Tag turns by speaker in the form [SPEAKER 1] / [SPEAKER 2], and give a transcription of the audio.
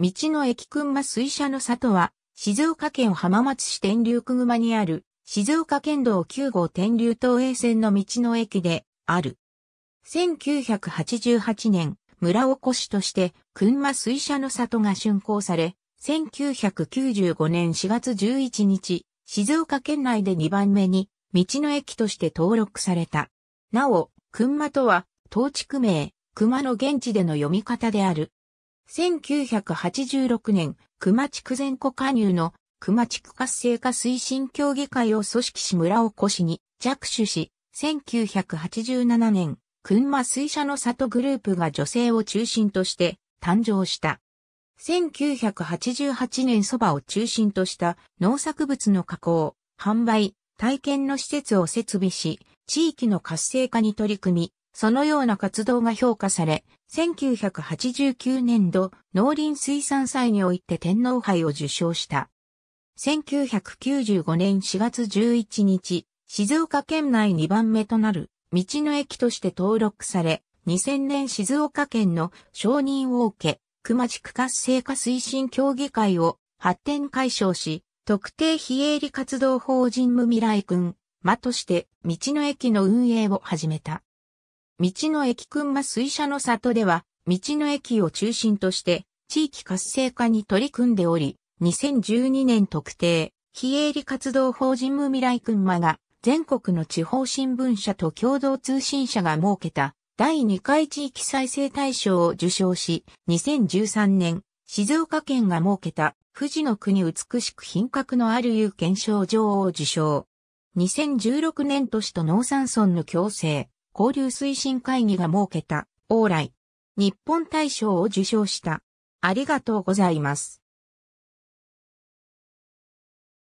[SPEAKER 1] 道の
[SPEAKER 2] 駅群馬水車の里は、静岡県浜松市天竜区熊にある、静岡県道9号天竜東映線の道の駅で、ある。1988年、村おこしとして、群馬水車の里が竣工され、1995年4月11日、静岡県内で2番目に、道の駅として登録された。なお、群馬とは、当地区名、熊の現地での読み方である。1986年、熊地区全国加入の熊地区活性化推進協議会を組織し村を越しに着手し、1987年、群馬水車の里グループが女性を中心として誕生した。1988年蕎麦を中心とした農作物の加工、販売、体験の施設を設備し、地域の活性化に取り組み、そのような活動が評価され、1989年度農林水産祭において天皇杯を受賞した。1995年4月11日、静岡県内2番目となる道の駅として登録され、2000年静岡県の承認を受け、熊地区活性化推進協議会を発展解消し、特定非営利活動法人無未来君、間として道の駅の運営を始めた。道の駅群馬水車の里では、道の駅を中心として、地域活性化に取り組んでおり、2012年特定、非営利活動法人無未来群馬が、全国の地方新聞社と共同通信社が設けた、第2回地域再生大賞を受賞し、2013年、静岡県が設けた、富士の国美しく品格のある有権賞状を受賞。2016年都市と農産村の共生、交流推進会議が設けた、往来、日本大賞を受賞した。ありがとうございま
[SPEAKER 1] す。